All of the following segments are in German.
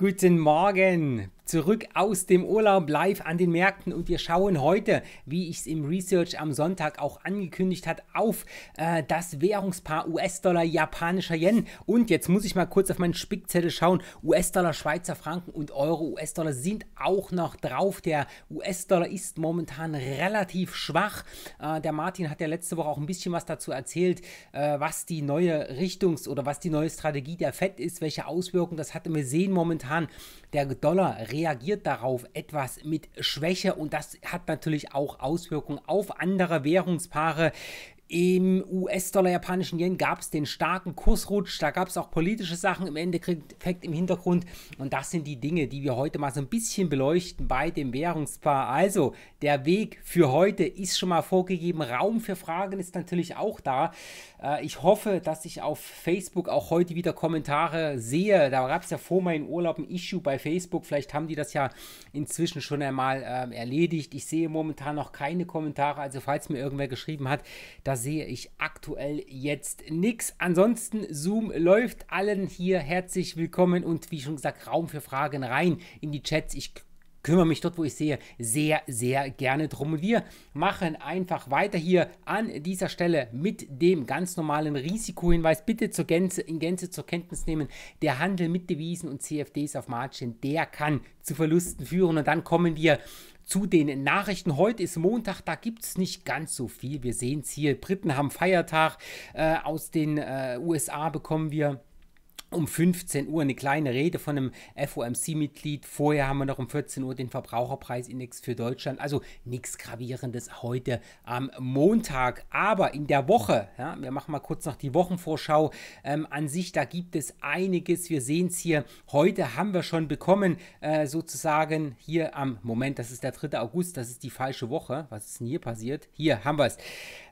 Guten Morgen, zurück aus dem Urlaub live an den Märkten und wir schauen heute, wie ich es im Research am Sonntag auch angekündigt hat, auf äh, das Währungspaar US-Dollar japanischer Yen. Und jetzt muss ich mal kurz auf meinen Spickzettel schauen. US-Dollar, Schweizer Franken und Euro, US-Dollar sind auch noch drauf. Der US-Dollar ist momentan relativ schwach. Äh, der Martin hat ja letzte Woche auch ein bisschen was dazu erzählt, äh, was die neue Richtungs- oder was die neue Strategie der Fed ist, welche Auswirkungen das hat. Und wir sehen momentan, der Dollar reagiert darauf etwas mit Schwäche und das hat natürlich auch Auswirkungen auf andere Währungspaare. Im US-Dollar japanischen Yen gab es den starken Kursrutsch, da gab es auch politische Sachen im Endeffekt im Hintergrund und das sind die Dinge, die wir heute mal so ein bisschen beleuchten bei dem Währungspaar. Also der Weg für heute ist schon mal vorgegeben, Raum für Fragen ist natürlich auch da. Äh, ich hoffe, dass ich auf Facebook auch heute wieder Kommentare sehe. Da gab es ja vor meinem Urlaub ein Issue bei Facebook, vielleicht haben die das ja inzwischen schon einmal ähm, erledigt. Ich sehe momentan noch keine Kommentare, also falls mir irgendwer geschrieben hat, dass sehe ich aktuell jetzt nichts. Ansonsten, Zoom läuft allen hier herzlich willkommen und wie schon gesagt, Raum für Fragen rein in die Chats. Ich kümmere mich dort, wo ich sehe, sehr, sehr gerne drum. Und wir machen einfach weiter hier an dieser Stelle mit dem ganz normalen Risikohinweis. Bitte zur Gänze, in Gänze zur Kenntnis nehmen, der Handel mit Devisen und CFDs auf Margin, der kann zu Verlusten führen. Und dann kommen wir zu den Nachrichten. Heute ist Montag, da gibt es nicht ganz so viel. Wir sehen es hier. Briten haben Feiertag. Äh, aus den äh, USA bekommen wir um 15 Uhr eine kleine Rede von einem FOMC-Mitglied. Vorher haben wir noch um 14 Uhr den Verbraucherpreisindex für Deutschland. Also nichts Gravierendes heute am Montag. Aber in der Woche, ja, wir machen mal kurz noch die Wochenvorschau ähm, an sich, da gibt es einiges. Wir sehen es hier. Heute haben wir schon bekommen, äh, sozusagen hier am Moment, das ist der 3. August, das ist die falsche Woche. Was ist denn hier passiert? Hier haben wir es.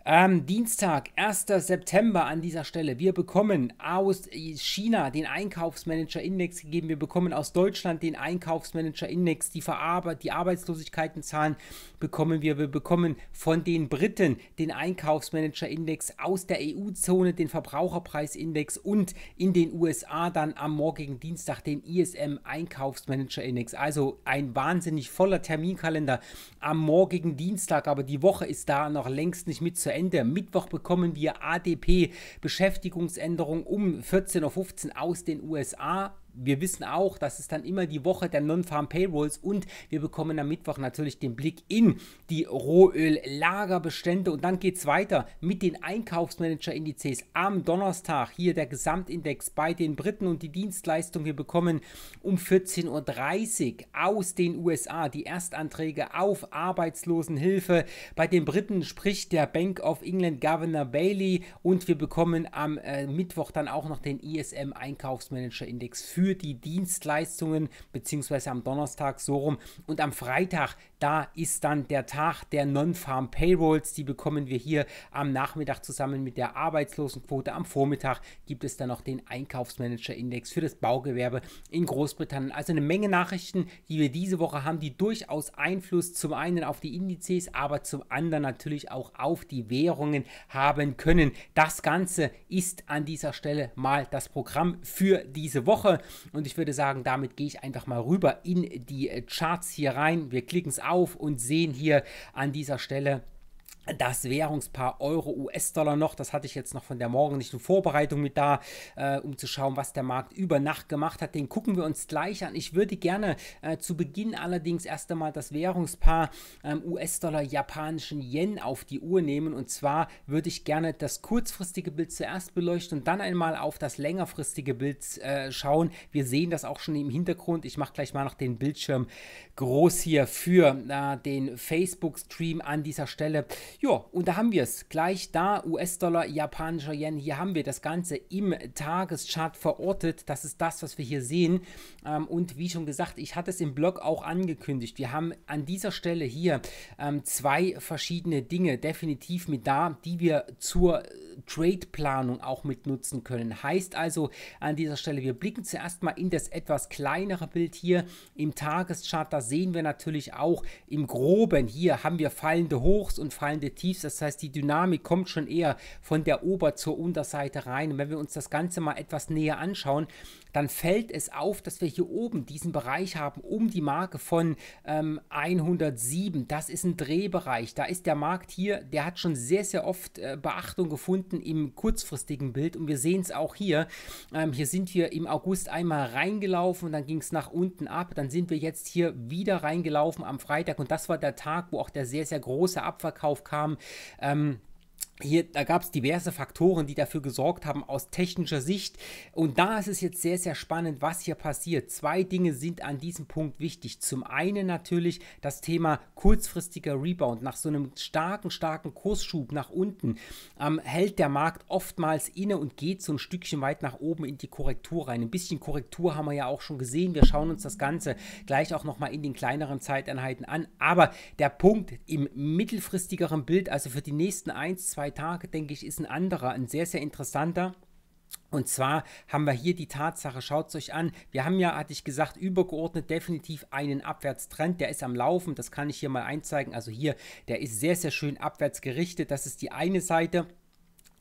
Ähm, Dienstag, 1. September an dieser Stelle. Wir bekommen aus China den Einkaufsmanager-Index gegeben. Wir bekommen aus Deutschland den Einkaufsmanager-Index, die, Verarbeit die Arbeitslosigkeitenzahlen bekommen wir? Wir bekommen von den Briten den Einkaufsmanager-Index aus der EU-Zone, den Verbraucherpreisindex und in den USA dann am morgigen Dienstag den ISM einkaufsmanager index Also ein wahnsinnig voller Terminkalender am morgigen Dienstag, aber die Woche ist da noch längst nicht mit zu Ende. Mittwoch bekommen wir ADP Beschäftigungsänderung um 14.15 Uhr aus den USA wir wissen auch, das ist dann immer die Woche der Non-Farm Payrolls und wir bekommen am Mittwoch natürlich den Blick in die Rohöllagerbestände und dann geht es weiter mit den Einkaufsmanager-Indizes am Donnerstag. Hier der Gesamtindex bei den Briten und die Dienstleistung. Wir bekommen um 14.30 Uhr aus den USA die Erstanträge auf Arbeitslosenhilfe. Bei den Briten spricht der Bank of England Governor Bailey und wir bekommen am äh, Mittwoch dann auch noch den ISM-Einkaufsmanager-Index für für die Dienstleistungen, beziehungsweise am Donnerstag so rum. Und am Freitag da ist dann der Tag der Non-Farm Payrolls. Die bekommen wir hier am Nachmittag zusammen mit der Arbeitslosenquote. Am Vormittag gibt es dann noch den Einkaufsmanager-Index für das Baugewerbe in Großbritannien. Also eine Menge Nachrichten, die wir diese Woche haben, die durchaus Einfluss zum einen auf die Indizes, aber zum anderen natürlich auch auf die Währungen haben können. Das Ganze ist an dieser Stelle mal das Programm für diese Woche. Und ich würde sagen, damit gehe ich einfach mal rüber in die Charts hier rein. Wir klicken es auf und sehen hier an dieser Stelle das Währungspaar Euro-US-Dollar noch. Das hatte ich jetzt noch von der morgendlichen Vorbereitung mit da, äh, um zu schauen, was der Markt über Nacht gemacht hat. Den gucken wir uns gleich an. Ich würde gerne äh, zu Beginn allerdings erst einmal das Währungspaar ähm, US-Dollar, japanischen Yen auf die Uhr nehmen. Und zwar würde ich gerne das kurzfristige Bild zuerst beleuchten und dann einmal auf das längerfristige Bild äh, schauen. Wir sehen das auch schon im Hintergrund. Ich mache gleich mal noch den Bildschirm groß hier für äh, den Facebook-Stream an dieser Stelle. Ja, und da haben wir es. Gleich da US-Dollar, japanischer Yen. Hier haben wir das Ganze im Tageschart verortet. Das ist das, was wir hier sehen. Ähm, und wie schon gesagt, ich hatte es im Blog auch angekündigt. Wir haben an dieser Stelle hier ähm, zwei verschiedene Dinge definitiv mit da, die wir zur Trade-Planung auch mit nutzen können. Heißt also an dieser Stelle, wir blicken zuerst mal in das etwas kleinere Bild hier im Tageschart. Da sehen wir natürlich auch im Groben hier haben wir fallende Hochs und fallende der Tiefs. Das heißt, die Dynamik kommt schon eher von der Ober- zur Unterseite rein. Und wenn wir uns das Ganze mal etwas näher anschauen, dann fällt es auf, dass wir hier oben diesen Bereich haben um die Marke von ähm, 107. Das ist ein Drehbereich. Da ist der Markt hier, der hat schon sehr, sehr oft äh, Beachtung gefunden im kurzfristigen Bild und wir sehen es auch hier. Ähm, hier sind wir im August einmal reingelaufen und dann ging es nach unten ab. Dann sind wir jetzt hier wieder reingelaufen am Freitag und das war der Tag, wo auch der sehr, sehr große Abverkauf kam. Ähm, hier, da gab es diverse Faktoren, die dafür gesorgt haben aus technischer Sicht. Und da ist es jetzt sehr, sehr spannend, was hier passiert. Zwei Dinge sind an diesem Punkt wichtig. Zum einen natürlich das Thema kurzfristiger Rebound. Nach so einem starken, starken Kursschub nach unten ähm, hält der Markt oftmals inne und geht so ein Stückchen weit nach oben in die Korrektur rein. Ein bisschen Korrektur haben wir ja auch schon gesehen. Wir schauen uns das Ganze gleich auch nochmal in den kleineren Zeiteinheiten an. Aber der Punkt im mittelfristigeren Bild, also für die nächsten 1, 2, zwei Tage, denke ich, ist ein anderer, ein sehr, sehr interessanter. Und zwar haben wir hier die Tatsache, schaut es euch an, wir haben ja, hatte ich gesagt, übergeordnet definitiv einen Abwärtstrend, der ist am Laufen, das kann ich hier mal einzeigen. Also hier, der ist sehr, sehr schön abwärts gerichtet, das ist die eine Seite.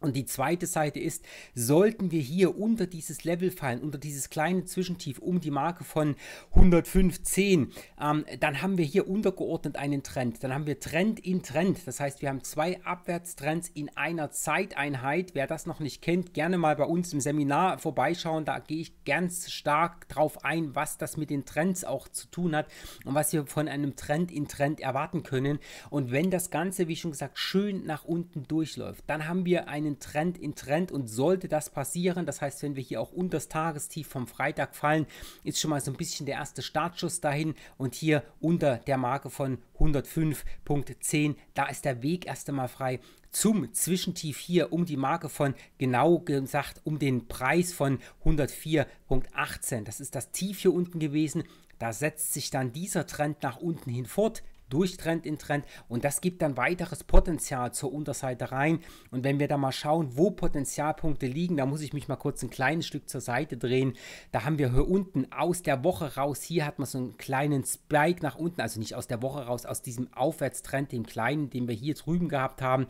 Und die zweite Seite ist, sollten wir hier unter dieses Level fallen, unter dieses kleine Zwischentief um die Marke von 115, ähm, dann haben wir hier untergeordnet einen Trend. Dann haben wir Trend in Trend. Das heißt, wir haben zwei Abwärtstrends in einer Zeiteinheit. Wer das noch nicht kennt, gerne mal bei uns im Seminar vorbeischauen. Da gehe ich ganz stark drauf ein, was das mit den Trends auch zu tun hat und was wir von einem Trend in Trend erwarten können. Und wenn das Ganze, wie schon gesagt, schön nach unten durchläuft, dann haben wir einen Trend in Trend und sollte das passieren, das heißt, wenn wir hier auch unter das Tagestief vom Freitag fallen, ist schon mal so ein bisschen der erste Startschuss dahin und hier unter der Marke von 105.10, da ist der Weg erst einmal frei zum Zwischentief hier um die Marke von, genau gesagt, um den Preis von 104.18. Das ist das Tief hier unten gewesen. Da setzt sich dann dieser Trend nach unten hin fort. Durchtrend in Trend und das gibt dann weiteres Potenzial zur Unterseite rein. Und wenn wir da mal schauen, wo Potenzialpunkte liegen, da muss ich mich mal kurz ein kleines Stück zur Seite drehen. Da haben wir hier unten aus der Woche raus, hier hat man so einen kleinen Spike nach unten, also nicht aus der Woche raus, aus diesem Aufwärtstrend, dem kleinen, den wir hier drüben gehabt haben.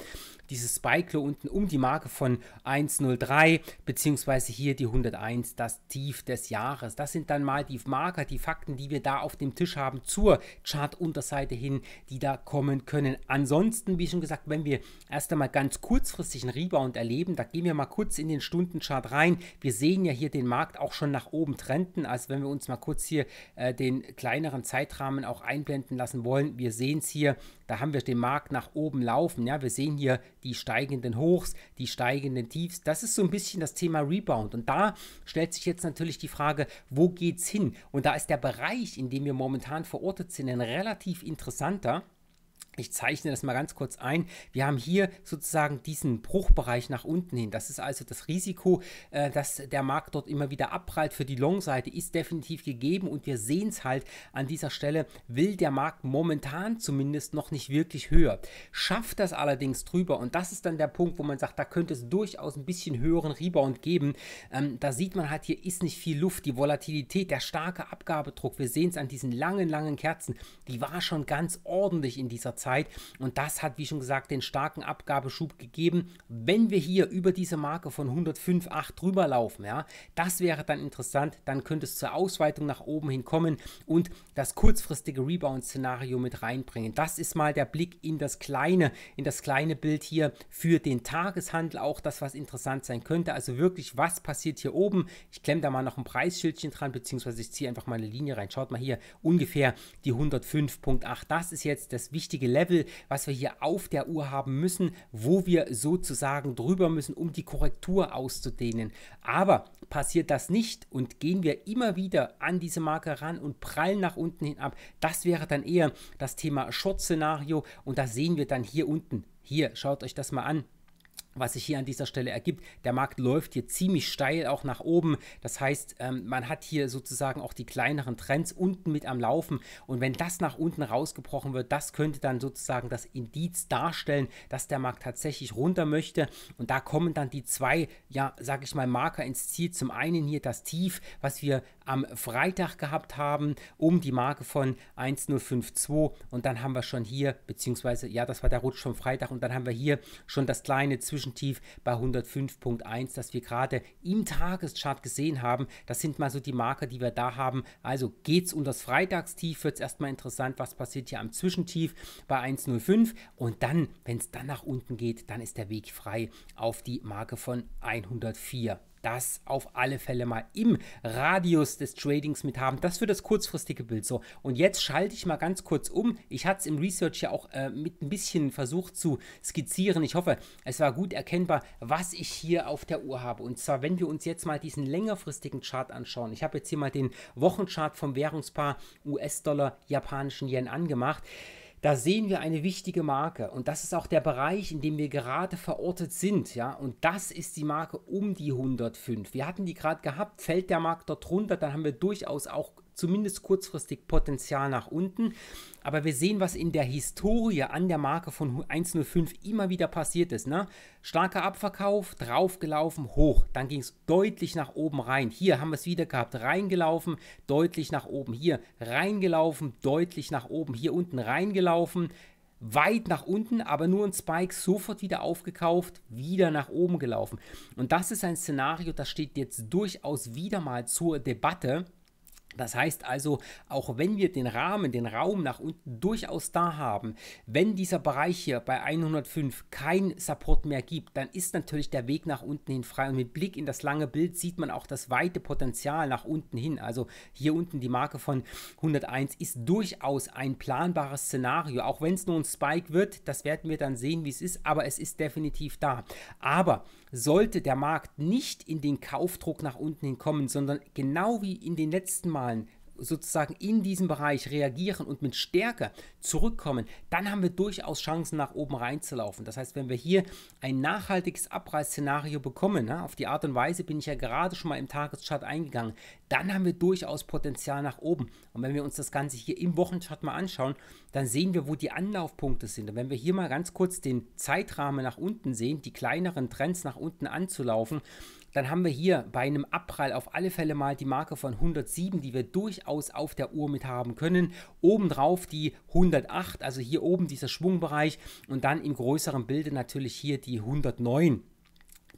Dieses Spike hier unten um die Marke von 103 beziehungsweise hier die 101, das Tief des Jahres. Das sind dann mal die Marker, die Fakten, die wir da auf dem Tisch haben zur Chartunterseite hin hin, die da kommen können. Ansonsten, wie schon gesagt, wenn wir erst einmal ganz kurzfristig einen Rebound erleben, da gehen wir mal kurz in den Stundenchart rein. Wir sehen ja hier den Markt auch schon nach oben trenden. Also wenn wir uns mal kurz hier äh, den kleineren Zeitrahmen auch einblenden lassen wollen, wir sehen es hier, da haben wir den Markt nach oben laufen. Ja, wir sehen hier die steigenden Hochs, die steigenden Tiefs. Das ist so ein bisschen das Thema Rebound. Und da stellt sich jetzt natürlich die Frage, wo geht's hin? Und da ist der Bereich, in dem wir momentan verortet sind, ein relativ interessanter ich zeichne das mal ganz kurz ein. Wir haben hier sozusagen diesen Bruchbereich nach unten hin. Das ist also das Risiko, äh, dass der Markt dort immer wieder abprallt für die Long-Seite, ist definitiv gegeben und wir sehen es halt an dieser Stelle, will der Markt momentan zumindest noch nicht wirklich höher. Schafft das allerdings drüber und das ist dann der Punkt, wo man sagt, da könnte es durchaus ein bisschen höheren Rebound geben. Ähm, da sieht man halt, hier ist nicht viel Luft. Die Volatilität, der starke Abgabedruck, wir sehen es an diesen langen, langen Kerzen, die war schon ganz ordentlich in dieser Zeit. Zeit. Und das hat, wie schon gesagt, den starken Abgabeschub gegeben. Wenn wir hier über diese Marke von 105,8 drüber laufen, ja, das wäre dann interessant. Dann könnte es zur Ausweitung nach oben hin kommen und das kurzfristige Rebound-Szenario mit reinbringen. Das ist mal der Blick in das kleine, in das kleine Bild hier für den Tageshandel. Auch das, was interessant sein könnte. Also wirklich, was passiert hier oben? Ich klemme da mal noch ein Preisschildchen dran, beziehungsweise ich ziehe einfach mal eine Linie rein. Schaut mal hier, ungefähr die 105,8. Das ist jetzt das wichtige Level, was wir hier auf der Uhr haben müssen, wo wir sozusagen drüber müssen, um die Korrektur auszudehnen. Aber passiert das nicht und gehen wir immer wieder an diese Marke ran und prallen nach unten hin ab, das wäre dann eher das Thema Short-Szenario und das sehen wir dann hier unten. Hier, schaut euch das mal an was sich hier an dieser Stelle ergibt. Der Markt läuft hier ziemlich steil auch nach oben. Das heißt, ähm, man hat hier sozusagen auch die kleineren Trends unten mit am Laufen. Und wenn das nach unten rausgebrochen wird, das könnte dann sozusagen das Indiz darstellen, dass der Markt tatsächlich runter möchte. Und da kommen dann die zwei, ja, sage ich mal, Marker ins Ziel. Zum einen hier das Tief, was wir am Freitag gehabt haben, um die Marke von 1052. Und dann haben wir schon hier, beziehungsweise, ja, das war der Rutsch vom Freitag. Und dann haben wir hier schon das kleine Zwischen Zwischentief bei 105.1, das wir gerade im Tageschart gesehen haben. Das sind mal so die Marker, die wir da haben. Also geht es um das Freitagstief, wird es erstmal interessant, was passiert hier am Zwischentief bei 105 und dann, wenn es dann nach unten geht, dann ist der Weg frei auf die Marke von 104 das auf alle Fälle mal im Radius des Tradings mit haben. Das für das kurzfristige Bild so. Und jetzt schalte ich mal ganz kurz um. Ich hatte es im Research ja auch äh, mit ein bisschen versucht zu skizzieren. Ich hoffe, es war gut erkennbar, was ich hier auf der Uhr habe. Und zwar, wenn wir uns jetzt mal diesen längerfristigen Chart anschauen. Ich habe jetzt hier mal den Wochenchart vom Währungspaar US-Dollar, japanischen Yen angemacht da sehen wir eine wichtige Marke und das ist auch der Bereich, in dem wir gerade verortet sind, ja, und das ist die Marke um die 105. Wir hatten die gerade gehabt, fällt der Markt dort runter, dann haben wir durchaus auch zumindest kurzfristig Potenzial nach unten. Aber wir sehen, was in der Historie an der Marke von 105 immer wieder passiert ist. Ne? Starker Abverkauf, draufgelaufen, hoch. Dann ging es deutlich nach oben rein. Hier haben wir es wieder gehabt. Reingelaufen, deutlich nach oben. Hier reingelaufen, deutlich nach oben. Hier unten reingelaufen weit nach unten, aber nur ein Spike sofort wieder aufgekauft, wieder nach oben gelaufen. Und das ist ein Szenario, das steht jetzt durchaus wieder mal zur Debatte. Das heißt also, auch wenn wir den Rahmen, den Raum nach unten durchaus da haben, wenn dieser Bereich hier bei 105 kein Support mehr gibt, dann ist natürlich der Weg nach unten hin frei. Und mit Blick in das lange Bild sieht man auch das weite Potenzial nach unten hin. Also hier unten die Marke von 101 ist durchaus ein planbares Szenario. Auch wenn es nur ein Spike wird, das werden wir dann sehen, wie es ist, aber es ist definitiv da. Aber sollte der Markt nicht in den Kaufdruck nach unten hin kommen, sondern genau wie in den letzten Malen sozusagen in diesem Bereich reagieren und mit Stärke zurückkommen, dann haben wir durchaus Chancen, nach oben reinzulaufen. Das heißt, wenn wir hier ein nachhaltiges Abreißszenario bekommen, na, ne, auf die Art und Weise bin ich ja gerade schon mal im Tageschart eingegangen, dann haben wir durchaus Potenzial nach oben. Und wenn wir uns das Ganze hier im Wochenchart mal anschauen, dann sehen wir, wo die Anlaufpunkte sind. Und wenn wir hier mal ganz kurz den Zeitrahmen nach unten sehen, die kleineren Trends nach unten anzulaufen, dann haben wir hier bei einem Abprall auf alle Fälle mal die Marke von 107, die wir durchaus auf der Uhr mit haben können. Obendrauf die 108, also hier oben dieser Schwungbereich und dann im größeren Bilde natürlich hier die 109.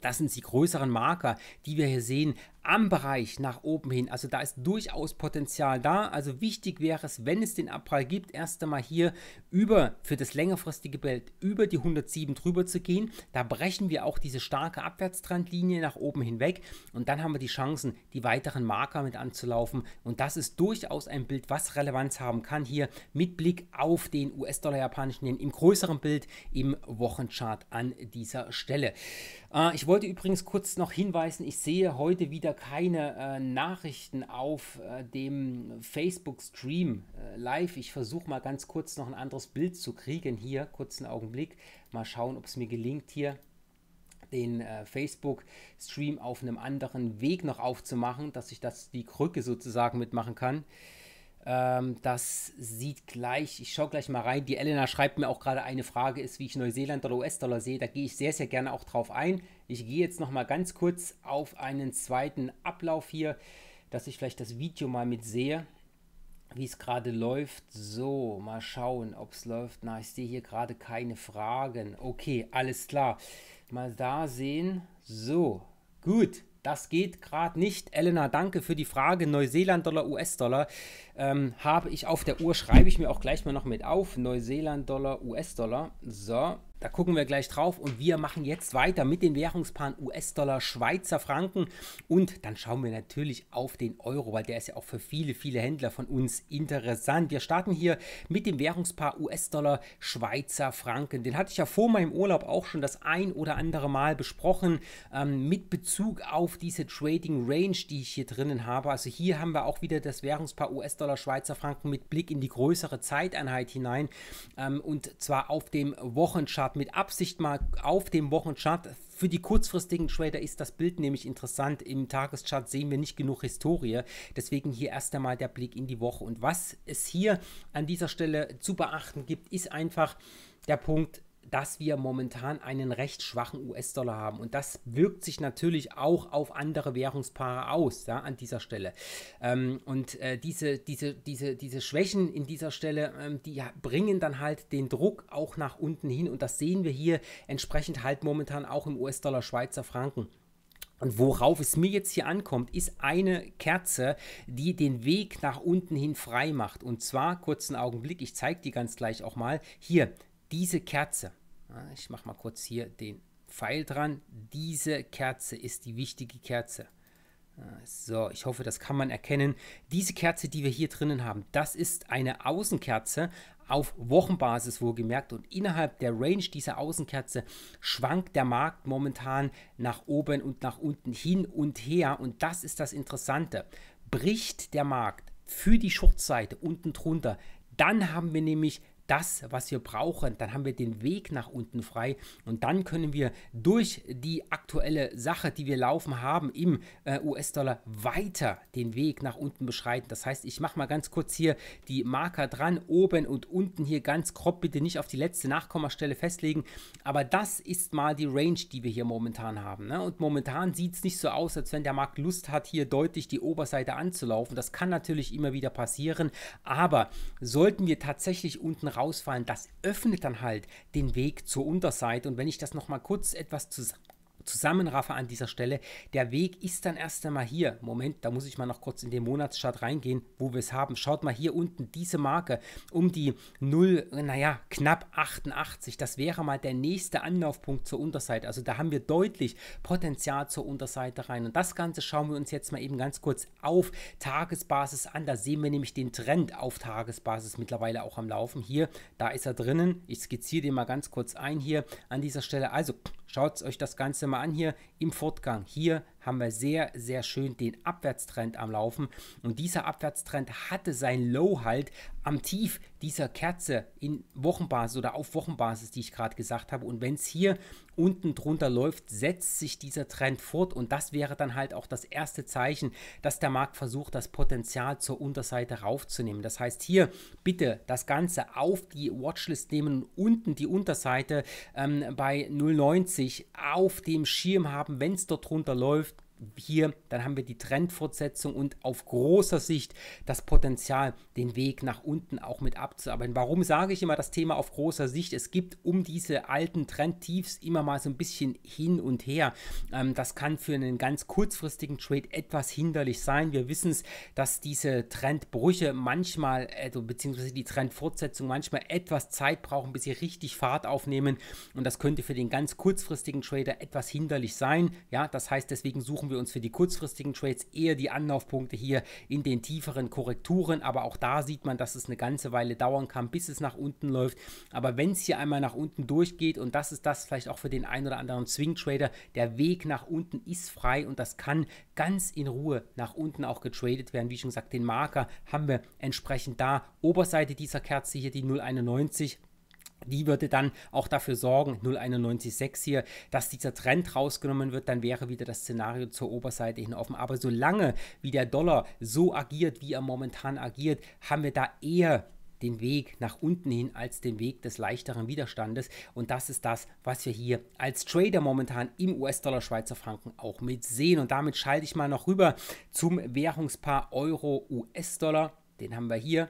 Das sind die größeren Marker, die wir hier sehen am Bereich nach oben hin. Also da ist durchaus Potenzial da. Also wichtig wäre es, wenn es den Abprall gibt, erst einmal hier über für das längerfristige Bild über die 107 drüber zu gehen. Da brechen wir auch diese starke Abwärtstrendlinie nach oben hinweg und dann haben wir die Chancen, die weiteren Marker mit anzulaufen. Und das ist durchaus ein Bild, was Relevanz haben kann hier mit Blick auf den US-Dollar-Japanischen im größeren Bild im Wochenchart an dieser Stelle. Äh, ich wollte übrigens kurz noch hinweisen, ich sehe heute wieder wieder keine äh, Nachrichten auf äh, dem Facebook-Stream äh, live. Ich versuche mal ganz kurz noch ein anderes Bild zu kriegen hier. Kurzen Augenblick. Mal schauen, ob es mir gelingt hier den äh, Facebook-Stream auf einem anderen Weg noch aufzumachen, dass ich das die Krücke sozusagen mitmachen kann. Ähm, das sieht gleich, ich schaue gleich mal rein. Die Elena schreibt mir auch gerade eine Frage ist, wie ich Neuseeland oder US-Dollar sehe. Da gehe ich sehr, sehr gerne auch drauf ein. Ich gehe jetzt noch mal ganz kurz auf einen zweiten Ablauf hier, dass ich vielleicht das Video mal mit sehe, wie es gerade läuft. So, mal schauen, ob es läuft. Na, ich sehe hier gerade keine Fragen. Okay, alles klar. Mal da sehen. So, gut. Das geht gerade nicht. Elena, danke für die Frage. Neuseeland-Dollar, US-Dollar ähm, habe ich auf der Uhr. Schreibe ich mir auch gleich mal noch mit auf. Neuseeland-Dollar, US-Dollar. So, da gucken wir gleich drauf und wir machen jetzt weiter mit den Währungspaaren US-Dollar, Schweizer Franken und dann schauen wir natürlich auf den Euro, weil der ist ja auch für viele, viele Händler von uns interessant. Wir starten hier mit dem Währungspaar US-Dollar, Schweizer Franken. Den hatte ich ja vor meinem Urlaub auch schon das ein oder andere Mal besprochen ähm, mit Bezug auf diese Trading Range, die ich hier drinnen habe. Also hier haben wir auch wieder das Währungspaar US-Dollar, Schweizer Franken mit Blick in die größere Zeiteinheit hinein ähm, und zwar auf dem Wochenchart habe, mit Absicht mal auf dem Wochenchart. Für die kurzfristigen Trader ist das Bild nämlich interessant. Im Tageschart sehen wir nicht genug Historie. Deswegen hier erst einmal der Blick in die Woche. Und was es hier an dieser Stelle zu beachten gibt, ist einfach der Punkt, dass wir momentan einen recht schwachen US-Dollar haben. Und das wirkt sich natürlich auch auf andere Währungspaare aus, ja, an dieser Stelle. Ähm, und äh, diese, diese, diese, diese Schwächen in dieser Stelle, ähm, die bringen dann halt den Druck auch nach unten hin. Und das sehen wir hier entsprechend halt momentan auch im US-Dollar Schweizer Franken. Und worauf es mir jetzt hier ankommt, ist eine Kerze, die den Weg nach unten hin frei macht. Und zwar, kurzen Augenblick, ich zeige die ganz gleich auch mal. Hier, diese Kerze, ich mache mal kurz hier den Pfeil dran, diese Kerze ist die wichtige Kerze. So, ich hoffe, das kann man erkennen. Diese Kerze, die wir hier drinnen haben, das ist eine Außenkerze auf Wochenbasis wohlgemerkt und innerhalb der Range dieser Außenkerze schwankt der Markt momentan nach oben und nach unten hin und her und das ist das Interessante. Bricht der Markt für die Shortseite unten drunter, dann haben wir nämlich das, was wir brauchen. Dann haben wir den Weg nach unten frei und dann können wir durch die aktuelle Sache, die wir laufen haben im äh, US-Dollar, weiter den Weg nach unten beschreiten. Das heißt, ich mache mal ganz kurz hier die Marker dran, oben und unten hier ganz grob, bitte nicht auf die letzte Nachkommastelle festlegen, aber das ist mal die Range, die wir hier momentan haben. Ne? Und momentan sieht es nicht so aus, als wenn der Markt Lust hat, hier deutlich die Oberseite anzulaufen. Das kann natürlich immer wieder passieren, aber sollten wir tatsächlich unten rausfallen, das öffnet dann halt den Weg zur Unterseite. Und wenn ich das nochmal kurz etwas zusammen Zusammenraffer an dieser Stelle. Der Weg ist dann erst einmal hier. Moment, da muss ich mal noch kurz in den Monatschart reingehen, wo wir es haben. Schaut mal hier unten, diese Marke um die 0, naja, knapp 88. Das wäre mal der nächste Anlaufpunkt zur Unterseite. Also da haben wir deutlich Potenzial zur Unterseite rein. Und das Ganze schauen wir uns jetzt mal eben ganz kurz auf Tagesbasis an. Da sehen wir nämlich den Trend auf Tagesbasis mittlerweile auch am Laufen. Hier, da ist er drinnen. Ich skizziere den mal ganz kurz ein hier an dieser Stelle. Also Schaut euch das Ganze mal an hier im Fortgang. Hier haben wir sehr, sehr schön den Abwärtstrend am Laufen. Und dieser Abwärtstrend hatte sein Low halt am Tief dieser Kerze in Wochenbasis oder auf Wochenbasis, die ich gerade gesagt habe. Und wenn es hier unten drunter läuft, setzt sich dieser Trend fort. Und das wäre dann halt auch das erste Zeichen, dass der Markt versucht, das Potenzial zur Unterseite raufzunehmen. Das heißt, hier bitte das Ganze auf die Watchlist nehmen und unten die Unterseite ähm, bei 0,90 auf dem Schirm haben, wenn es dort drunter läuft with hier, dann haben wir die Trendfortsetzung und auf großer Sicht das Potenzial, den Weg nach unten auch mit abzuarbeiten. Warum sage ich immer das Thema auf großer Sicht? Es gibt um diese alten Trendtiefs immer mal so ein bisschen hin und her. Ähm, das kann für einen ganz kurzfristigen Trade etwas hinderlich sein. Wir wissen es, dass diese Trendbrüche manchmal, also beziehungsweise die Trendfortsetzung manchmal etwas Zeit brauchen, bis sie richtig Fahrt aufnehmen. Und das könnte für den ganz kurzfristigen Trader etwas hinderlich sein. Ja, das heißt, deswegen suchen suchen wir uns für die kurzfristigen Trades eher die Anlaufpunkte hier in den tieferen Korrekturen. Aber auch da sieht man, dass es eine ganze Weile dauern kann, bis es nach unten läuft. Aber wenn es hier einmal nach unten durchgeht, und das ist das vielleicht auch für den einen oder anderen Swing-Trader, der Weg nach unten ist frei und das kann ganz in Ruhe nach unten auch getradet werden. Wie schon gesagt, den Marker haben wir entsprechend da. Oberseite dieser Kerze hier die 091 die würde dann auch dafür sorgen, 0,91,6 hier, dass dieser Trend rausgenommen wird, dann wäre wieder das Szenario zur Oberseite hin offen. Aber solange wie der Dollar so agiert, wie er momentan agiert, haben wir da eher den Weg nach unten hin als den Weg des leichteren Widerstandes. Und das ist das, was wir hier als Trader momentan im US-Dollar Schweizer Franken auch mit sehen. Und damit schalte ich mal noch rüber zum Währungspaar Euro-US-Dollar. Den haben wir hier.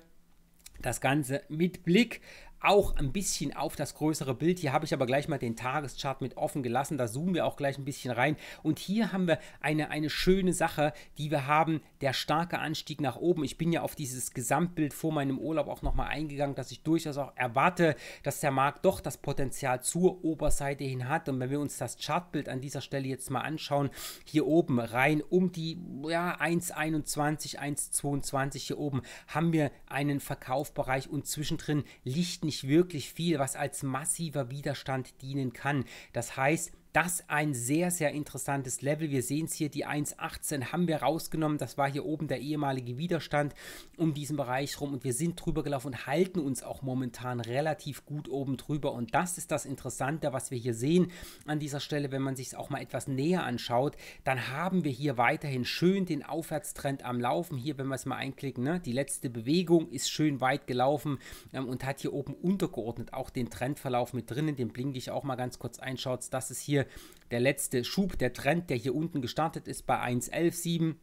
Das Ganze mit Blick auch ein bisschen auf das größere Bild. Hier habe ich aber gleich mal den Tageschart mit offen gelassen. Da zoomen wir auch gleich ein bisschen rein. Und hier haben wir eine, eine schöne Sache, die wir haben. Der starke Anstieg nach oben. Ich bin ja auf dieses Gesamtbild vor meinem Urlaub auch nochmal eingegangen, dass ich durchaus auch erwarte, dass der Markt doch das Potenzial zur Oberseite hin hat. Und wenn wir uns das Chartbild an dieser Stelle jetzt mal anschauen, hier oben rein um die ja, 1,21, 1,22 hier oben haben wir einen Verkaufbereich und zwischendrin lichten nicht wirklich viel, was als massiver Widerstand dienen kann. Das heißt, das ein sehr, sehr interessantes Level. Wir sehen es hier, die 1.18 haben wir rausgenommen. Das war hier oben der ehemalige Widerstand um diesen Bereich rum und wir sind drüber gelaufen und halten uns auch momentan relativ gut oben drüber. Und das ist das Interessante, was wir hier sehen an dieser Stelle, wenn man sich es auch mal etwas näher anschaut, dann haben wir hier weiterhin schön den Aufwärtstrend am Laufen. Hier, wenn wir es mal einklicken, ne, die letzte Bewegung ist schön weit gelaufen ähm, und hat hier oben untergeordnet auch den Trendverlauf mit drinnen. Den blinke ich auch mal ganz kurz einschaut. Das ist hier hier der letzte Schub, der Trend, der hier unten gestartet ist bei 1.11.7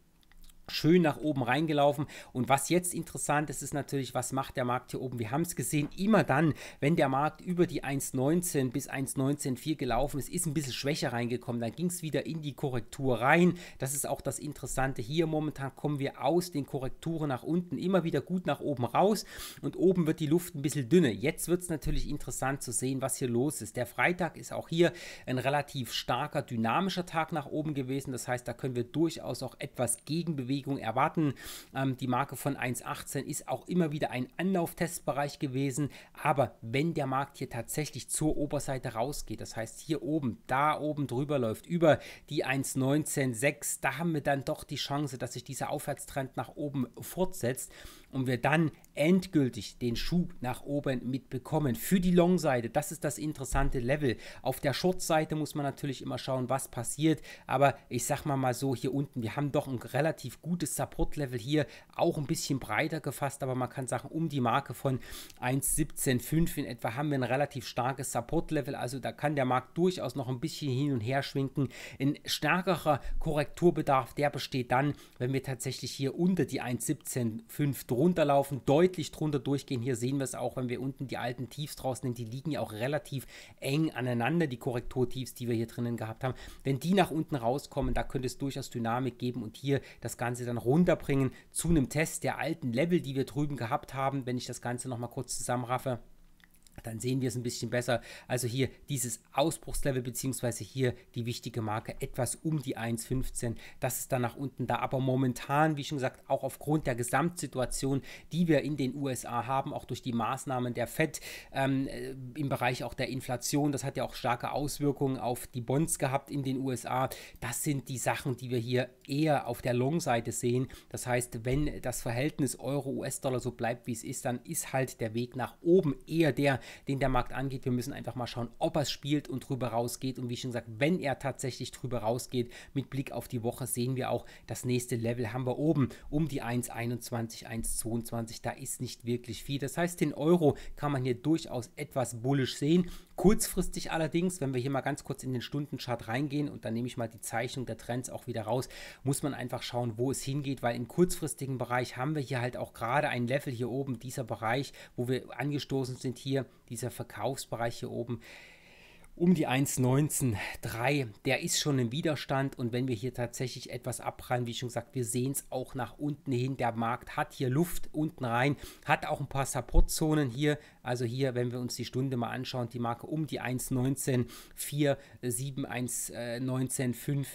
schön nach oben reingelaufen. Und was jetzt interessant ist, ist natürlich, was macht der Markt hier oben? Wir haben es gesehen, immer dann, wenn der Markt über die 1,19 bis 1,194 gelaufen ist, ist ein bisschen schwächer reingekommen. Dann ging es wieder in die Korrektur rein. Das ist auch das Interessante hier. Momentan kommen wir aus den Korrekturen nach unten immer wieder gut nach oben raus und oben wird die Luft ein bisschen dünner. Jetzt wird es natürlich interessant zu sehen, was hier los ist. Der Freitag ist auch hier ein relativ starker, dynamischer Tag nach oben gewesen. Das heißt, da können wir durchaus auch etwas gegenbewegen Bewegung erwarten. Ähm, die Marke von 1,18 ist auch immer wieder ein Anlauftestbereich gewesen, aber wenn der Markt hier tatsächlich zur Oberseite rausgeht, das heißt hier oben, da oben drüber läuft, über die 1,19,6, da haben wir dann doch die Chance, dass sich dieser Aufwärtstrend nach oben fortsetzt und wir dann endgültig den Schub nach oben mitbekommen. Für die Long-Seite, das ist das interessante Level. Auf der Short-Seite muss man natürlich immer schauen, was passiert, aber ich sag mal mal so, hier unten, wir haben doch ein relativ gutes Support-Level hier, auch ein bisschen breiter gefasst, aber man kann sagen, um die Marke von 1,17,5 in etwa haben wir ein relativ starkes Support-Level, also da kann der Markt durchaus noch ein bisschen hin und her schwinken. Ein stärkerer Korrekturbedarf, der besteht dann, wenn wir tatsächlich hier unter die 1,17,5 drunter laufen, deutlich drunter durchgehen. Hier sehen wir es auch, wenn wir unten die alten Tiefs rausnehmen, die liegen ja auch relativ eng aneinander, die Korrekturtiefs, die wir hier drinnen gehabt haben. Wenn die nach unten rauskommen, da könnte es durchaus Dynamik geben und hier das Ganze Ganze dann runterbringen zu einem Test der alten Level, die wir drüben gehabt haben, wenn ich das Ganze nochmal kurz zusammenraffe dann sehen wir es ein bisschen besser. Also hier dieses Ausbruchslevel beziehungsweise hier die wichtige Marke etwas um die 1,15. Das ist dann nach unten da. Aber momentan, wie schon gesagt, auch aufgrund der Gesamtsituation, die wir in den USA haben, auch durch die Maßnahmen der FED ähm, äh, im Bereich auch der Inflation, das hat ja auch starke Auswirkungen auf die Bonds gehabt in den USA. Das sind die Sachen, die wir hier eher auf der Long-Seite sehen. Das heißt, wenn das Verhältnis Euro-US-Dollar so bleibt, wie es ist, dann ist halt der Weg nach oben eher der, den der Markt angeht. Wir müssen einfach mal schauen, ob er es spielt und drüber rausgeht. Und wie schon gesagt, wenn er tatsächlich drüber rausgeht, mit Blick auf die Woche sehen wir auch, das nächste Level haben wir oben um die 1,21, 1,22. Da ist nicht wirklich viel. Das heißt, den Euro kann man hier durchaus etwas bullisch sehen. Kurzfristig allerdings, wenn wir hier mal ganz kurz in den Stundenchart reingehen und dann nehme ich mal die Zeichnung der Trends auch wieder raus, muss man einfach schauen, wo es hingeht, weil im kurzfristigen Bereich haben wir hier halt auch gerade ein Level hier oben, dieser Bereich, wo wir angestoßen sind hier dieser Verkaufsbereich hier oben um die 1,19,3, der ist schon im Widerstand und wenn wir hier tatsächlich etwas abprallen, wie schon gesagt, wir sehen es auch nach unten hin, der Markt hat hier Luft unten rein, hat auch ein paar Supportzonen hier, also hier, wenn wir uns die Stunde mal anschauen, die Marke um die 1,19,4, 1,19,5,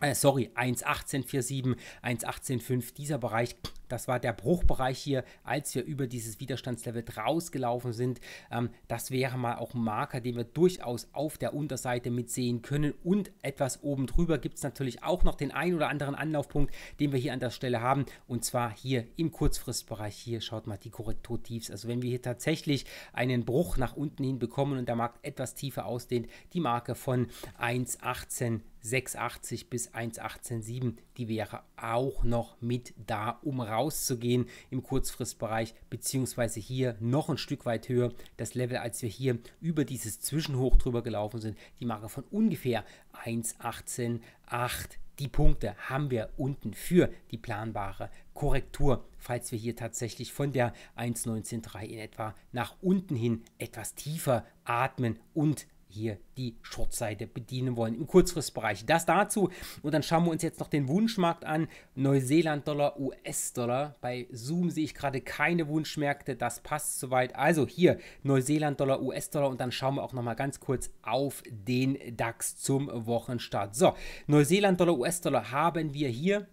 äh, äh, sorry, 1,1847, 1,185, dieser Bereich das war der Bruchbereich hier, als wir über dieses Widerstandslevel rausgelaufen sind. Ähm, das wäre mal auch ein Marker, den wir durchaus auf der Unterseite mitsehen können. Und etwas oben drüber gibt es natürlich auch noch den ein oder anderen Anlaufpunkt, den wir hier an der Stelle haben. Und zwar hier im Kurzfristbereich. Hier schaut mal die Korrekturtiefs. Also wenn wir hier tatsächlich einen Bruch nach unten hin bekommen und der Markt etwas tiefer ausdehnt, die Marke von 1,18 6,80 bis 1,187. Die wäre auch noch mit da, um rauszugehen im Kurzfristbereich, beziehungsweise hier noch ein Stück weit höher. Das Level, als wir hier über dieses Zwischenhoch drüber gelaufen sind, die Marke von ungefähr 1,188. Die Punkte haben wir unten für die planbare Korrektur, falls wir hier tatsächlich von der 1.19.3 in etwa nach unten hin etwas tiefer atmen und hier die Shortseite bedienen wollen im Kurzfristbereich. Das dazu. Und dann schauen wir uns jetzt noch den Wunschmarkt an. Neuseeland-Dollar, US-Dollar. Bei Zoom sehe ich gerade keine Wunschmärkte. Das passt soweit. Also hier Neuseeland-Dollar, US-Dollar. Und dann schauen wir auch nochmal ganz kurz auf den DAX zum Wochenstart. So, Neuseeland-Dollar, US-Dollar haben wir hier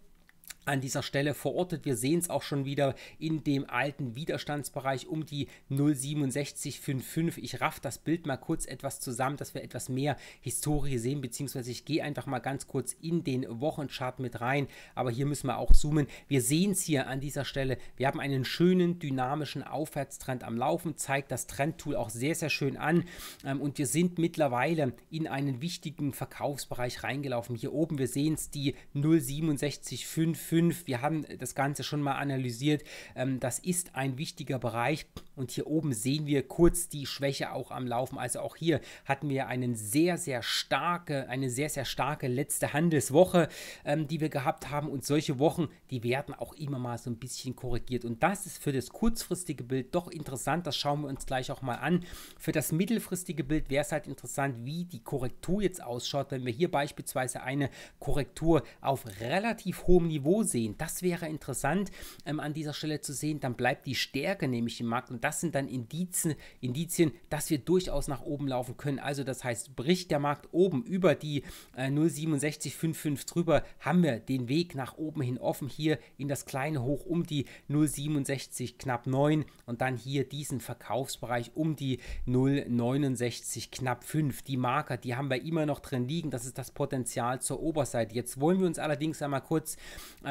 an dieser Stelle verortet. Wir sehen es auch schon wieder in dem alten Widerstandsbereich um die 06755. Ich raff das Bild mal kurz etwas zusammen, dass wir etwas mehr Historie sehen, beziehungsweise ich gehe einfach mal ganz kurz in den Wochenchart mit rein. Aber hier müssen wir auch zoomen. Wir sehen es hier an dieser Stelle. Wir haben einen schönen dynamischen Aufwärtstrend am Laufen, zeigt das Trendtool auch sehr, sehr schön an. Ähm, und wir sind mittlerweile in einen wichtigen Verkaufsbereich reingelaufen. Hier oben, wir sehen es, die 06755 5. Wir haben das Ganze schon mal analysiert. Ähm, das ist ein wichtiger Bereich. Und hier oben sehen wir kurz die Schwäche auch am Laufen. Also auch hier hatten wir einen sehr, sehr starke, eine sehr, sehr starke letzte Handelswoche, ähm, die wir gehabt haben. Und solche Wochen, die werden auch immer mal so ein bisschen korrigiert. Und das ist für das kurzfristige Bild doch interessant. Das schauen wir uns gleich auch mal an. Für das mittelfristige Bild wäre es halt interessant, wie die Korrektur jetzt ausschaut. Wenn wir hier beispielsweise eine Korrektur auf relativ hohem Niveau sehen. Das wäre interessant ähm, an dieser Stelle zu sehen. Dann bleibt die Stärke nämlich im Markt und das sind dann Indizien, Indizien, dass wir durchaus nach oben laufen können. Also das heißt, bricht der Markt oben über die äh, 0,6755 drüber, haben wir den Weg nach oben hin offen hier in das kleine Hoch um die 0,67 knapp 9 und dann hier diesen Verkaufsbereich um die 0,69 knapp 5. Die Marker, die haben wir immer noch drin liegen. Das ist das Potenzial zur Oberseite. Jetzt wollen wir uns allerdings einmal kurz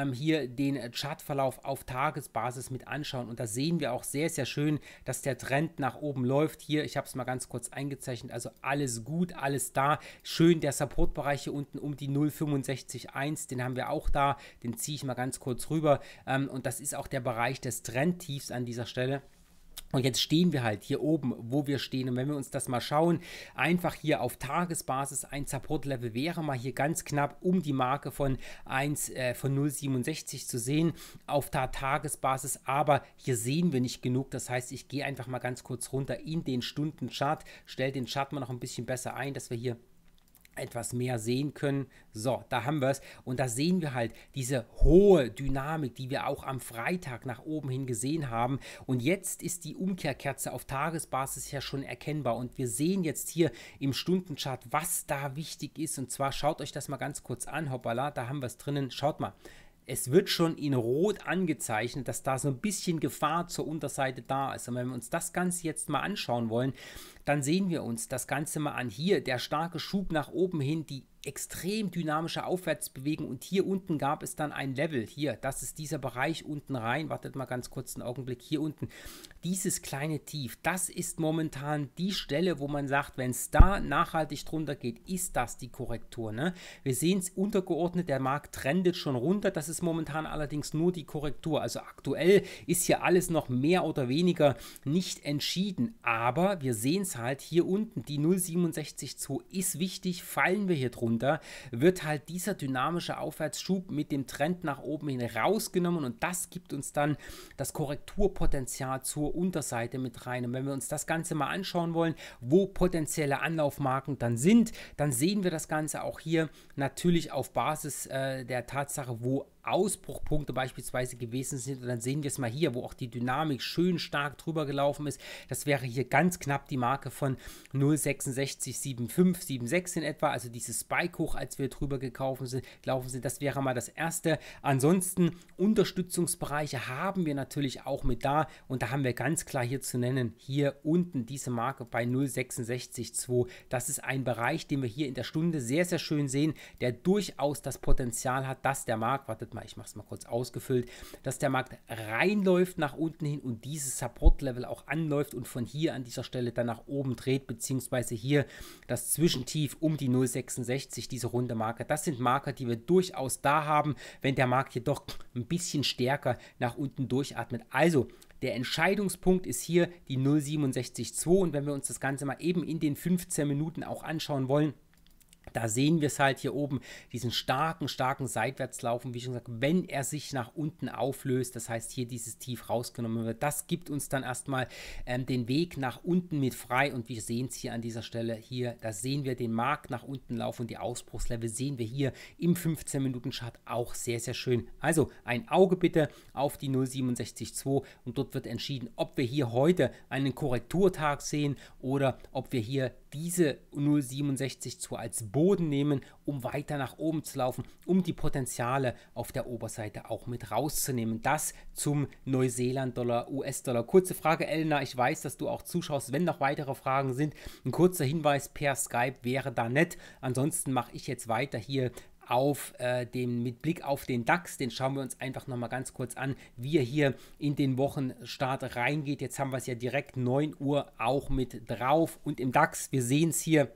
ähm, hier den äh, Chartverlauf auf Tagesbasis mit anschauen. Und da sehen wir auch sehr, sehr schön, dass der Trend nach oben läuft. Hier, ich habe es mal ganz kurz eingezeichnet, also alles gut, alles da. Schön der Supportbereich hier unten um die 0,651, den haben wir auch da. Den ziehe ich mal ganz kurz rüber. Ähm, und das ist auch der Bereich des Trendtiefs an dieser Stelle. Und jetzt stehen wir halt hier oben, wo wir stehen. Und wenn wir uns das mal schauen, einfach hier auf Tagesbasis ein Support-Level wäre mal hier ganz knapp um die Marke von 1 äh, von 0,67 zu sehen auf der Tagesbasis. Aber hier sehen wir nicht genug. Das heißt, ich gehe einfach mal ganz kurz runter in den Stundenchart, stelle den Chart mal noch ein bisschen besser ein, dass wir hier etwas mehr sehen können. So, da haben wir es. Und da sehen wir halt diese hohe Dynamik, die wir auch am Freitag nach oben hin gesehen haben. Und jetzt ist die Umkehrkerze auf Tagesbasis ja schon erkennbar. Und wir sehen jetzt hier im Stundenchart, was da wichtig ist. Und zwar schaut euch das mal ganz kurz an. Hoppala, da haben wir es drinnen. Schaut mal es wird schon in Rot angezeichnet, dass da so ein bisschen Gefahr zur Unterseite da ist. Und wenn wir uns das Ganze jetzt mal anschauen wollen, dann sehen wir uns das Ganze mal an. Hier der starke Schub nach oben hin, die extrem dynamische Aufwärtsbewegung und hier unten gab es dann ein Level. Hier, das ist dieser Bereich unten rein. Wartet mal ganz kurz einen Augenblick. Hier unten, dieses kleine Tief, das ist momentan die Stelle, wo man sagt, wenn es da nachhaltig drunter geht, ist das die Korrektur. Ne? Wir sehen es untergeordnet, der Markt trendet schon runter. Das ist momentan allerdings nur die Korrektur. Also aktuell ist hier alles noch mehr oder weniger nicht entschieden. Aber wir sehen es halt zahlt. Hier unten die 0,672 ist wichtig, fallen wir hier drunter, wird halt dieser dynamische Aufwärtsschub mit dem Trend nach oben hin rausgenommen und das gibt uns dann das Korrekturpotenzial zur Unterseite mit rein. Und wenn wir uns das Ganze mal anschauen wollen, wo potenzielle Anlaufmarken dann sind, dann sehen wir das Ganze auch hier natürlich auf Basis äh, der Tatsache, wo Ausbruchpunkte beispielsweise gewesen sind. Und dann sehen wir es mal hier, wo auch die Dynamik schön stark drüber gelaufen ist. Das wäre hier ganz knapp die Marke von 0,667576 in etwa. Also dieses Spike hoch, als wir drüber gekauft sind, gelaufen sind. Das wäre mal das erste. Ansonsten Unterstützungsbereiche haben wir natürlich auch mit da. Und da haben wir ganz klar hier zu nennen, hier unten diese Marke bei 0,662. Das ist ein Bereich, den wir hier in der Stunde sehr, sehr schön sehen, der durchaus das Potenzial hat, dass der Markt, wartet, halt mal, ich mache es mal kurz ausgefüllt, dass der Markt reinläuft nach unten hin und dieses Support-Level auch anläuft und von hier an dieser Stelle dann nach oben dreht, beziehungsweise hier das Zwischentief um die 0,66, diese runde Marke. Das sind Marker, die wir durchaus da haben, wenn der Markt jedoch ein bisschen stärker nach unten durchatmet. Also der Entscheidungspunkt ist hier die 0,67,2 und wenn wir uns das Ganze mal eben in den 15 Minuten auch anschauen wollen, da sehen wir es halt hier oben, diesen starken, starken Seitwärtslaufen, wie schon gesagt, wenn er sich nach unten auflöst, das heißt hier dieses Tief rausgenommen wird, das gibt uns dann erstmal ähm, den Weg nach unten mit frei und wir sehen es hier an dieser Stelle hier, da sehen wir den Markt nach unten laufen und die Ausbruchslevel sehen wir hier im 15-Minuten-Chart auch sehr, sehr schön. Also ein Auge bitte auf die 0,672 und dort wird entschieden, ob wir hier heute einen Korrekturtag sehen oder ob wir hier diese 0,672 als Boden nehmen, um weiter nach oben zu laufen, um die Potenziale auf der Oberseite auch mit rauszunehmen. Das zum Neuseeland-Dollar, US-Dollar. Kurze Frage, Elena, ich weiß, dass du auch zuschaust. Wenn noch weitere Fragen sind, ein kurzer Hinweis per Skype wäre da nett. Ansonsten mache ich jetzt weiter hier auf äh, den, mit Blick auf den DAX, den schauen wir uns einfach nochmal ganz kurz an, wie er hier in den Wochenstart reingeht. Jetzt haben wir es ja direkt 9 Uhr auch mit drauf und im DAX, wir sehen es hier,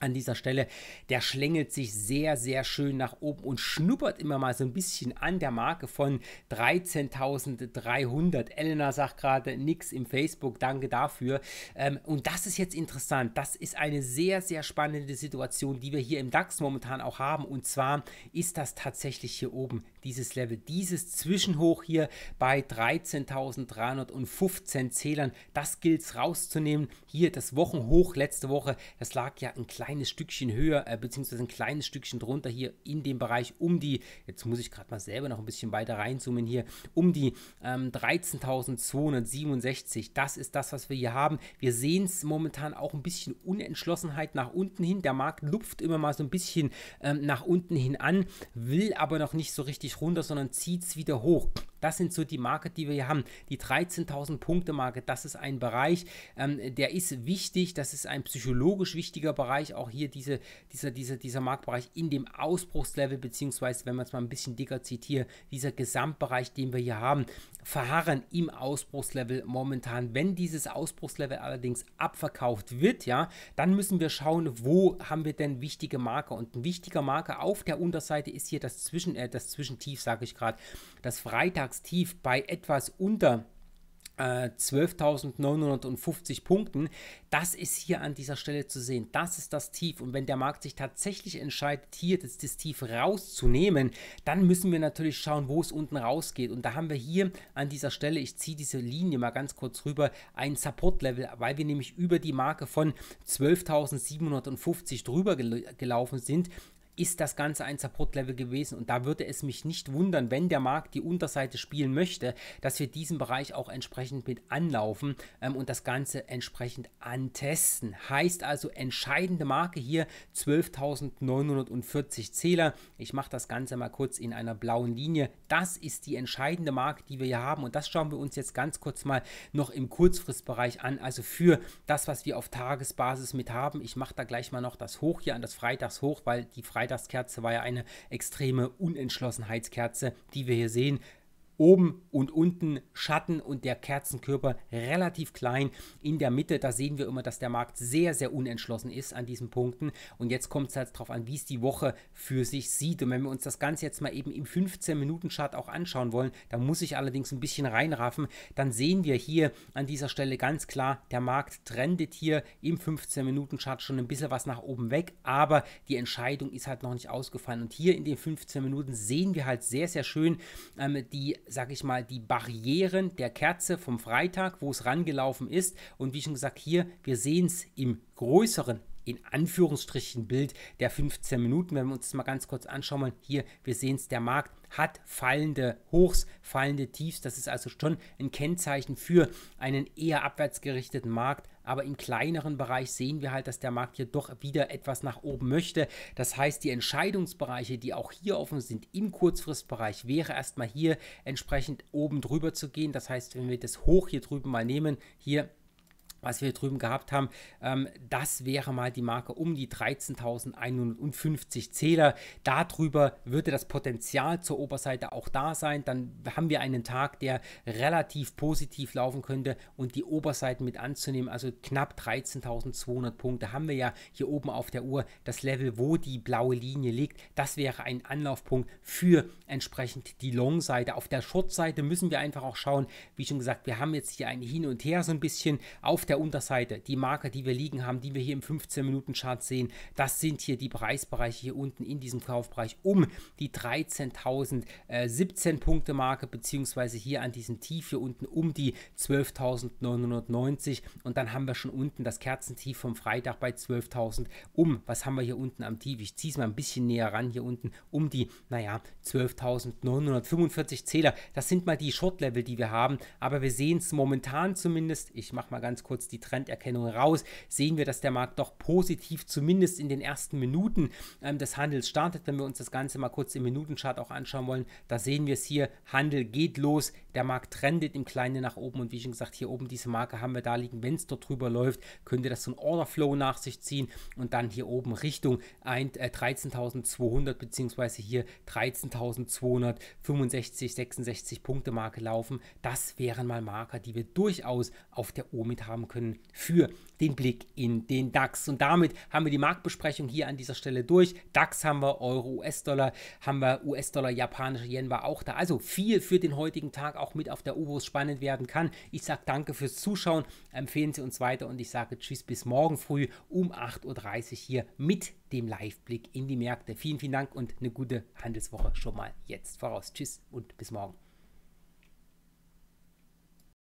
an dieser Stelle. Der schlängelt sich sehr, sehr schön nach oben und schnuppert immer mal so ein bisschen an der Marke von 13.300. Elena sagt gerade nichts im Facebook, danke dafür. Ähm, und das ist jetzt interessant. Das ist eine sehr, sehr spannende Situation, die wir hier im DAX momentan auch haben. Und zwar ist das tatsächlich hier oben dieses Level, dieses Zwischenhoch hier bei 13.315 Zählern, das gilt es rauszunehmen. Hier das Wochenhoch letzte Woche, das lag ja ein kleines Stückchen höher, äh, beziehungsweise ein kleines Stückchen drunter hier in dem Bereich um die, jetzt muss ich gerade mal selber noch ein bisschen weiter reinzoomen hier, um die ähm, 13.267. Das ist das, was wir hier haben. Wir sehen es momentan auch ein bisschen Unentschlossenheit nach unten hin. Der Markt lupft immer mal so ein bisschen ähm, nach unten hin an, will aber noch nicht so richtig runter, sondern zieht es wieder hoch. Das sind so die Marke, die wir hier haben. Die 13.000 Punkte Marke, das ist ein Bereich, ähm, der ist wichtig. Das ist ein psychologisch wichtiger Bereich. Auch hier diese, dieser, dieser, dieser Marktbereich in dem Ausbruchslevel, beziehungsweise, wenn man es mal ein bisschen dicker zieht, hier dieser Gesamtbereich, den wir hier haben, verharren im Ausbruchslevel momentan. Wenn dieses Ausbruchslevel allerdings abverkauft wird, ja, dann müssen wir schauen, wo haben wir denn wichtige Marke. Und ein wichtiger Marke auf der Unterseite ist hier das, Zwischen, äh, das Zwischentief, sage ich gerade, das Freitag Sonntagstief bei etwas unter 12.950 äh, Punkten. Das ist hier an dieser Stelle zu sehen. Das ist das Tief. Und wenn der Markt sich tatsächlich entscheidet, hier das, das Tief rauszunehmen, dann müssen wir natürlich schauen, wo es unten rausgeht. Und da haben wir hier an dieser Stelle, ich ziehe diese Linie mal ganz kurz rüber, ein Support-Level, weil wir nämlich über die Marke von 12.750 drüber gel gelaufen sind ist das Ganze ein Support-Level gewesen und da würde es mich nicht wundern, wenn der Markt die Unterseite spielen möchte, dass wir diesen Bereich auch entsprechend mit anlaufen ähm, und das Ganze entsprechend antesten. Heißt also entscheidende Marke hier 12.940 Zähler. Ich mache das Ganze mal kurz in einer blauen Linie. Das ist die entscheidende Marke, die wir hier haben und das schauen wir uns jetzt ganz kurz mal noch im Kurzfristbereich an, also für das, was wir auf Tagesbasis mit haben. Ich mache da gleich mal noch das Hoch hier an das Freitagshoch, weil die Freitags Freitagskerze war ja eine extreme Unentschlossenheitskerze, die wir hier sehen oben und unten Schatten und der Kerzenkörper relativ klein. In der Mitte, da sehen wir immer, dass der Markt sehr, sehr unentschlossen ist an diesen Punkten. Und jetzt kommt es halt darauf an, wie es die Woche für sich sieht. Und wenn wir uns das Ganze jetzt mal eben im 15-Minuten-Chart auch anschauen wollen, da muss ich allerdings ein bisschen reinraffen, dann sehen wir hier an dieser Stelle ganz klar, der Markt trendet hier im 15-Minuten-Chart schon ein bisschen was nach oben weg, aber die Entscheidung ist halt noch nicht ausgefallen. Und hier in den 15 Minuten sehen wir halt sehr, sehr schön ähm, die sag ich mal, die Barrieren der Kerze vom Freitag, wo es rangelaufen ist. Und wie schon gesagt, hier, wir sehen es im größeren in Anführungsstrichen Bild der 15 Minuten. Wenn wir uns das mal ganz kurz anschauen, hier, wir sehen es, der Markt hat fallende Hochs, fallende Tiefs. Das ist also schon ein Kennzeichen für einen eher abwärts gerichteten Markt aber im kleineren Bereich sehen wir halt, dass der Markt hier doch wieder etwas nach oben möchte. Das heißt, die Entscheidungsbereiche, die auch hier offen sind im Kurzfristbereich, wäre erstmal hier entsprechend oben drüber zu gehen. Das heißt, wenn wir das hoch hier drüben mal nehmen, hier was wir hier drüben gehabt haben, ähm, das wäre mal die Marke um die 13.150 Zähler. Darüber würde das Potenzial zur Oberseite auch da sein. Dann haben wir einen Tag, der relativ positiv laufen könnte und die Oberseiten mit anzunehmen, also knapp 13.200 Punkte haben wir ja hier oben auf der Uhr. Das Level, wo die blaue Linie liegt, das wäre ein Anlaufpunkt für entsprechend die Long-Seite. Auf der Short-Seite müssen wir einfach auch schauen, wie schon gesagt, wir haben jetzt hier ein Hin und Her so ein bisschen auf der Unterseite, die Marker, die wir liegen haben, die wir hier im 15-Minuten-Chart sehen, das sind hier die Preisbereiche hier unten in diesem Kaufbereich um die 13.017 äh, Punkte Marke, beziehungsweise hier an diesem Tief hier unten um die 12.990 und dann haben wir schon unten das Kerzentief vom Freitag bei 12.000 um, was haben wir hier unten am Tief? Ich ziehe es mal ein bisschen näher ran hier unten um die, naja, 12.945 Zähler. Das sind mal die Short-Level, die wir haben, aber wir sehen es momentan zumindest, ich mache mal ganz kurz kurz die Trenderkennung raus, sehen wir, dass der Markt doch positiv, zumindest in den ersten Minuten ähm, des Handels startet. Wenn wir uns das Ganze mal kurz im Minutenchart auch anschauen wollen, da sehen wir es hier, Handel geht los, der Markt trendet im Kleinen nach oben und wie schon gesagt, hier oben diese Marke haben wir da liegen. Wenn es dort drüber läuft, könnte das so ein Orderflow nach sich ziehen und dann hier oben Richtung äh, 13.200 bzw. hier 13.265, 66 Punkte Marke laufen. Das wären mal Marker, die wir durchaus auf der OMIT haben können für den Blick in den DAX. Und damit haben wir die Marktbesprechung hier an dieser Stelle durch. DAX haben wir, Euro, US-Dollar haben wir, US-Dollar, japanische Yen war auch da. Also viel für den heutigen Tag auch mit auf der u wo spannend werden kann. Ich sage danke fürs Zuschauen, empfehlen Sie uns weiter und ich sage Tschüss bis morgen früh um 8.30 Uhr hier mit dem Live-Blick in die Märkte. Vielen, vielen Dank und eine gute Handelswoche schon mal jetzt voraus. Tschüss und bis morgen.